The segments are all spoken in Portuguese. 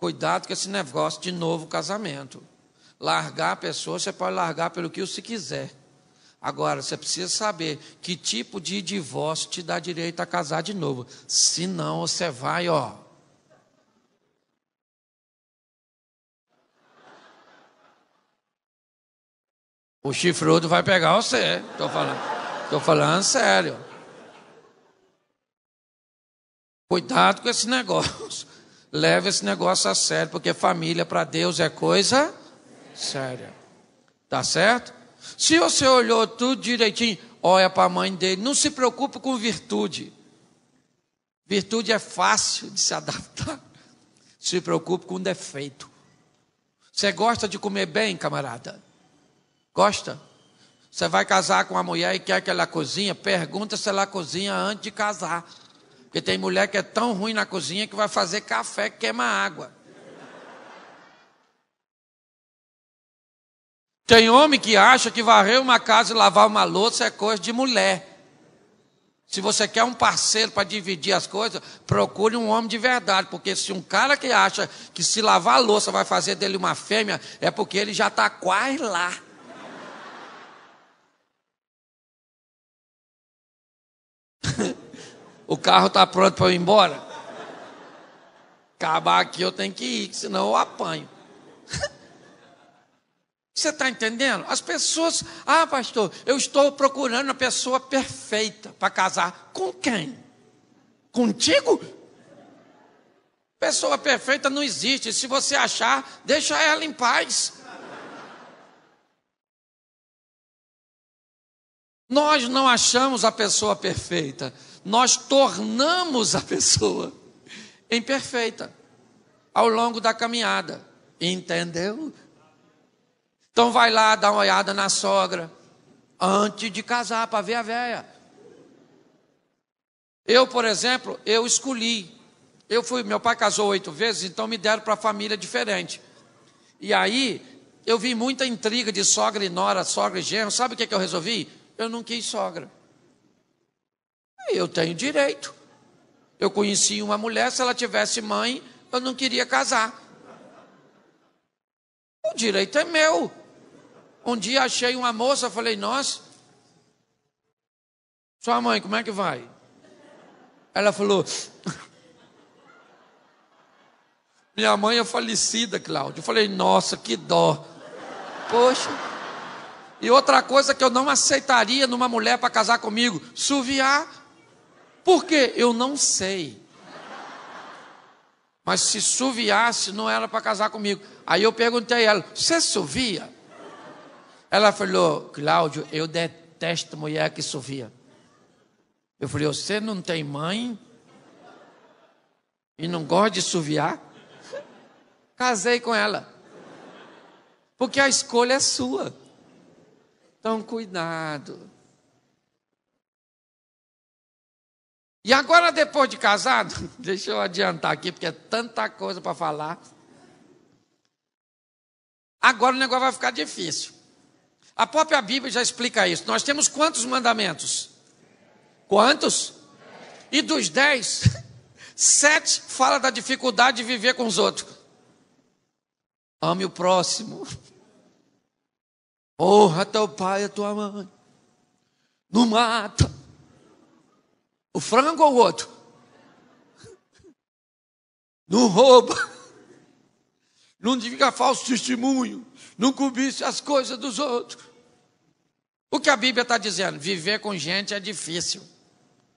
Cuidado com esse negócio de novo casamento. Largar a pessoa, você pode largar pelo que você quiser. Agora, você precisa saber que tipo de divórcio te dá direito a casar de novo. Se não, você vai, ó. O chifrudo vai pegar você. Estou falando, tô falando sério. Cuidado com esse negócio leva esse negócio a sério, porque família para Deus é coisa séria. Tá certo? Se você olhou tudo direitinho, olha para a mãe dele, não se preocupe com virtude. Virtude é fácil de se adaptar. Se preocupe com defeito. Você gosta de comer bem, camarada? Gosta? Você vai casar com uma mulher e quer que ela cozinha? Pergunta se ela cozinha antes de casar. Porque tem mulher que é tão ruim na cozinha que vai fazer café que queima água. Tem homem que acha que varrer uma casa e lavar uma louça é coisa de mulher. Se você quer um parceiro para dividir as coisas, procure um homem de verdade, porque se um cara que acha que se lavar a louça vai fazer dele uma fêmea, é porque ele já está quase lá. o carro está pronto para eu ir embora. Acabar aqui eu tenho que ir, senão eu apanho. Você está entendendo? As pessoas, ah, pastor, eu estou procurando a pessoa perfeita para casar. Com quem? Contigo? Pessoa perfeita não existe. Se você achar, deixa ela em paz. Nós não achamos a pessoa perfeita nós tornamos a pessoa imperfeita ao longo da caminhada. Entendeu? Então vai lá dar uma olhada na sogra antes de casar para ver a véia. Eu, por exemplo, eu escolhi. Eu fui, meu pai casou oito vezes, então me deram para família diferente. E aí eu vi muita intriga de sogra e nora, sogra e genro. Sabe o que, que eu resolvi? Eu não quis sogra eu tenho direito. Eu conheci uma mulher, se ela tivesse mãe, eu não queria casar. O direito é meu. Um dia achei uma moça, falei, nossa, sua mãe, como é que vai? Ela falou, minha mãe é falecida, Cláudio. Eu falei, nossa, que dó. Poxa. E outra coisa que eu não aceitaria numa mulher para casar comigo, suviar. Por quê? Eu não sei. Mas se suviasse, não era para casar comigo. Aí eu perguntei a ela: Você suvia? Ela falou: Cláudio, eu detesto mulher que suvia. Eu falei: Você não tem mãe? E não gosta de suviar? Casei com ela. Porque a escolha é sua. Então, cuidado. E agora, depois de casado, deixa eu adiantar aqui, porque é tanta coisa para falar. Agora o negócio vai ficar difícil. A própria Bíblia já explica isso. Nós temos quantos mandamentos? Quantos? E dos dez, sete fala da dificuldade de viver com os outros. Ame o próximo. Honra teu pai e tua mãe. Não mata. O frango ou é o outro? Não rouba. Não diga falso testemunho. Não cobice as coisas dos outros. O que a Bíblia está dizendo? Viver com gente é difícil.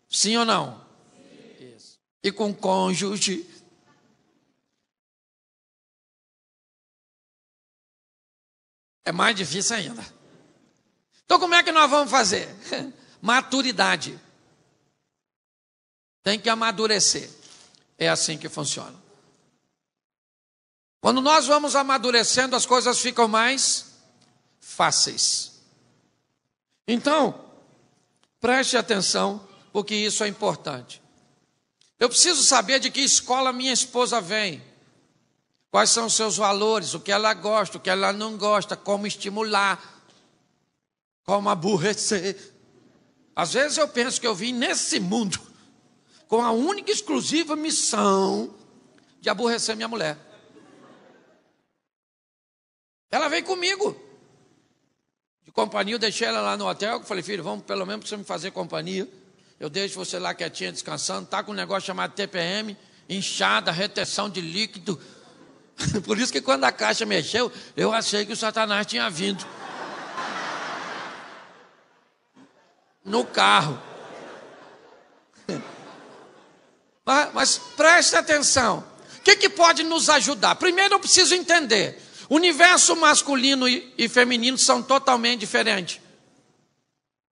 Sim ou não? Sim. Isso. E com cônjuge. É mais difícil ainda. Então, como é que nós vamos fazer? Maturidade. Tem que amadurecer. É assim que funciona. Quando nós vamos amadurecendo, as coisas ficam mais fáceis. Então, preste atenção, porque isso é importante. Eu preciso saber de que escola minha esposa vem. Quais são os seus valores, o que ela gosta, o que ela não gosta, como estimular, como aborrecer. Às vezes eu penso que eu vim nesse mundo com a única e exclusiva missão de aborrecer minha mulher. Ela veio comigo. De companhia, eu deixei ela lá no hotel. Eu falei, filho, vamos pelo menos você me fazer companhia. Eu deixo você lá quietinha, descansando. Está com um negócio chamado TPM, inchada, retenção de líquido. Por isso que quando a caixa mexeu, eu achei que o Satanás tinha vindo. No carro. Mas preste atenção. O que, que pode nos ajudar? Primeiro eu preciso entender. O universo masculino e, feminino são totalmente diferentes.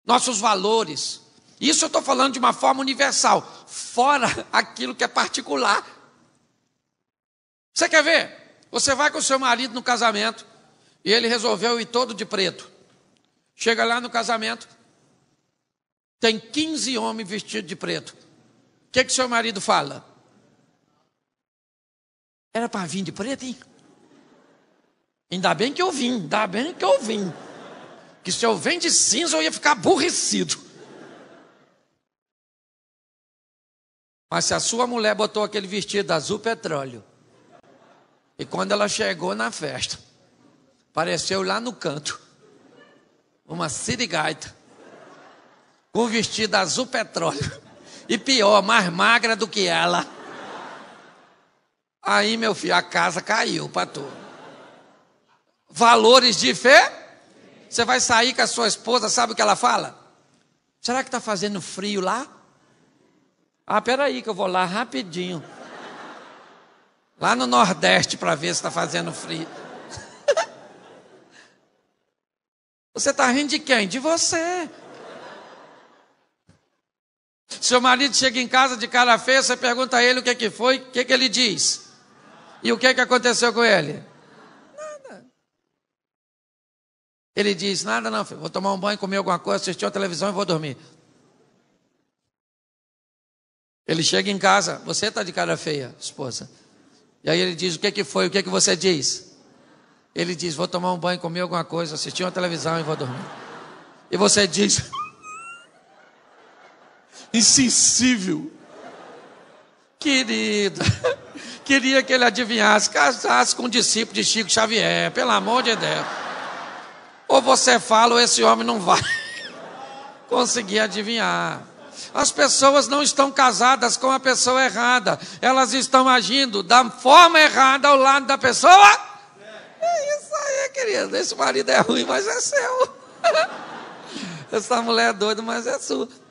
Nossos valores. Isso eu estou falando de uma forma universal, fora aquilo que é particular. Você quer ver? Você vai com o seu marido no casamento e ele resolveu ir todo de preto. Chega lá no casamento, tem 15 homens vestidos de preto que é que seu marido fala? Era para vir de preto, hein? Ainda bem que eu vim, ainda bem que eu vim. Que se eu vim de cinza eu ia ficar aborrecido. Mas se a sua mulher botou aquele vestido azul petróleo, e quando ela chegou na festa, apareceu lá no canto uma sirigaita com vestido azul petróleo. E pior, mais magra do que ela. Aí, meu filho, a casa caiu para tu. Valores de fé? Você vai sair com a sua esposa, sabe o que ela fala? Será que está fazendo frio lá? Ah, peraí, que eu vou lá rapidinho. Lá no Nordeste para ver se está fazendo frio. Você está rindo de quem? De você. Seu marido chega em casa de cara feia, você pergunta a ele o que, que foi, o que, que ele diz. E o que, que aconteceu com ele? Nada. Ele diz: Nada, não, filho. vou tomar um banho, comer alguma coisa, assistir uma televisão e vou dormir. Ele chega em casa, você está de cara feia, esposa. E aí ele diz: O que, que foi, o que, que você diz? Ele diz: Vou tomar um banho, comer alguma coisa, assistir uma televisão e vou dormir. E você diz insensível. Querida, queria que ele adivinhasse, casasse com o discípulo de Chico Xavier, pelo amor de Deus. Ou você fala, ou esse homem não vai conseguir adivinhar. As pessoas não estão casadas com a pessoa errada, elas estão agindo da forma errada ao lado da pessoa. É isso aí, querida. Esse marido é ruim, mas é seu. Essa mulher é doida, mas é sua.